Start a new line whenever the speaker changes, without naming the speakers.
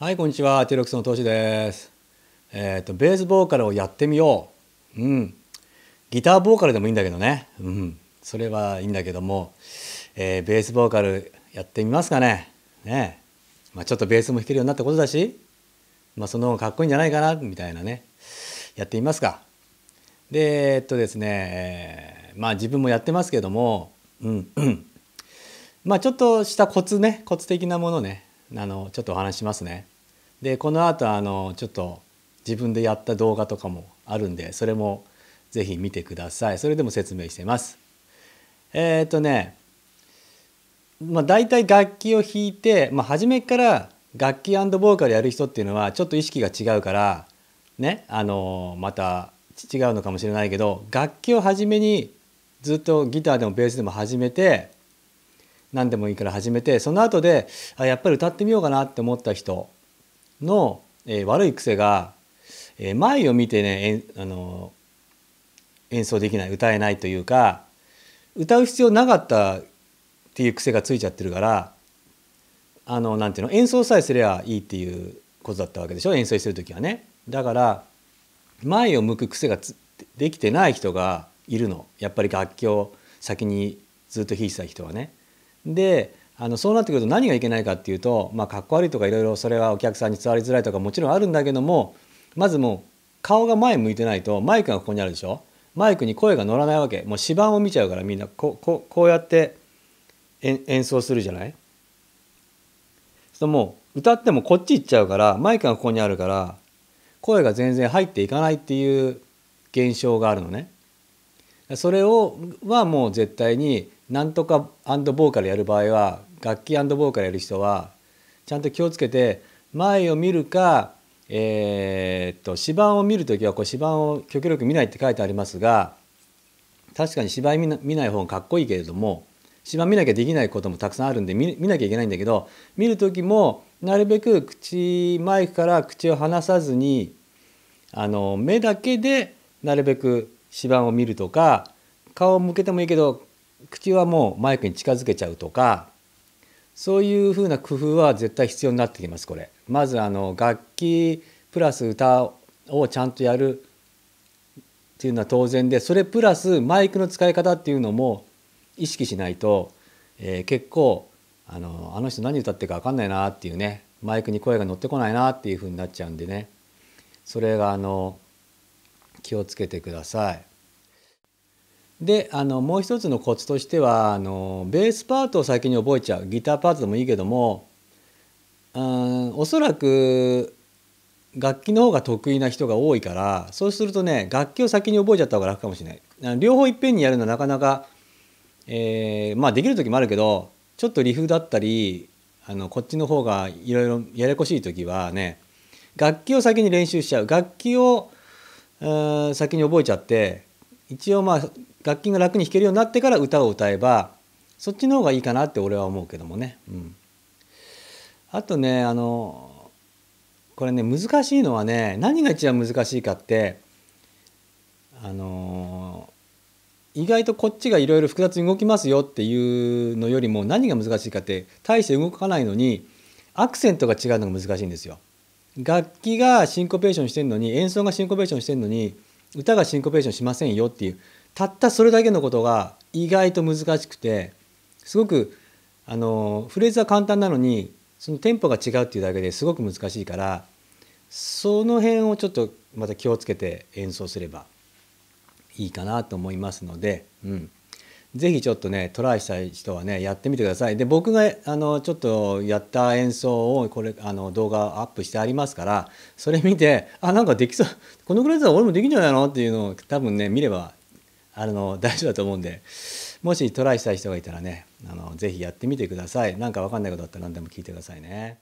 はい、こんにちは。テロックスのトシです。えっ、ー、と、ベースボーカルをやってみよう。うん。ギターボーカルでもいいんだけどね。うん。それはいいんだけども、えー、ベースボーカルやってみますかね。ねまあ、ちょっとベースも弾けるようになったことだし、まあ、その方がかっこいいんじゃないかな、みたいなね。やってみますか。で、えっとですね、えー、まあ、自分もやってますけども、うん、まあ、ちょっとしたコツね、コツ的なものね、あのちょっとお話しますね。でこの後あのちょっと自分でやった動画とかもあるんでそれも是非見てください。それでも説明してます。えっ、ー、とねまあ大体楽器を弾いて、まあ、初めから楽器ボーカルやる人っていうのはちょっと意識が違うからねあのまた違うのかもしれないけど楽器を初めにずっとギターでもベースでも始めて何でもいいから始めてその後であやっぱり歌ってみようかなって思った人の、えー、悪い癖が、えー、前を見てねあの演奏できない歌えないというか歌う必要なかったっていう癖がついちゃってるからあのなんていうの演奏さえすればいいっていうことだったわけでしょ演奏する時はね。だから前を向く癖ができてない人がいるのやっぱり楽器を先にずっと弾いてた人はね。であのそうなってくると何がいけないかっていうと、まあ、かっこ悪いとかいろいろそれはお客さんに伝わりづらいとかもちろんあるんだけどもまずもう顔が前向いてないとマイクがここにあるでしょマイクに声が乗らないわけもう板を見ちゃうからみんなこここうやって演奏するじゃないそもう歌ってもこっち行っちゃうからマイクがここにあるから声が全然入っていかないっていう現象があるのね。それをはもう絶対になんとかボーカルやる場合は楽器ボーカルやる人はちゃんと気をつけて前を見るか、えー、っと指板を見る時はこう指板を極力見ないって書いてありますが確かに芝居見ない方がかっこいいけれども芝見なきゃできないこともたくさんあるんで見なきゃいけないんだけど見る時もなるべく口マイクから口を離さずにあの目だけでなるべく指板を見るとか顔を向けてもいいけど口はもうマイクに近づけちゃうとかそういうふうな工夫は絶対必要になってきますこれ。まずあの楽器プラス歌をちゃんとやるっていうのは当然でそれプラスマイクの使い方っていうのも意識しないと、えー、結構あのあの人何歌ってるか分かんないなっていうねマイクに声が乗ってこないなっていうふうになっちゃうんでねそれがあの気をつけてください。であのもう一つのコツとしてはあのベースパートを先に覚えちゃうギターパートでもいいけどもうんおそらく楽器の方が得意な人が多いからそうするとね楽器を先に覚えちゃった方が楽かもしれない両方いっぺんにやるのはなかなか、えー、まあできる時もあるけどちょっとリフだったりあのこっちの方がいろいろややこしい時はね楽器を先に練習しちゃう楽器を先に覚えちゃって一応まあ楽器が楽に弾けるようになってから歌を歌えばそっちの方がいいかなって俺は思うけどもね。うん、あとねあのこれね難しいのはね何が一番難しいかってあの意外とこっちがいろいろ複雑に動きますよっていうのよりも何が難しいかって大して動かないのにアクセントが違うのが難しいんですよ。楽器がシンコペーションしてるのに演奏がシンコペーションしてるのに歌がシンコペーションしませんよっていうたったそれだけのことが意外と難しくてすごくあのフレーズは簡単なのにそのテンポが違うっていうだけですごく難しいからその辺をちょっとまた気をつけて演奏すればいいかなと思いますので、うん、ぜひちょっとねトライしたい人はねやってみてください。で僕があのちょっとやった演奏をこれあの動画アップしてありますからそれ見てあなんかできそうこのぐらいだったら俺もできんじゃないのっていうのを多分ね見ればあの 大丈夫だと思うんでもしトライしたい人がいたらねあのぜひやってみてください何か分かんないことあったら何でも聞いてくださいね。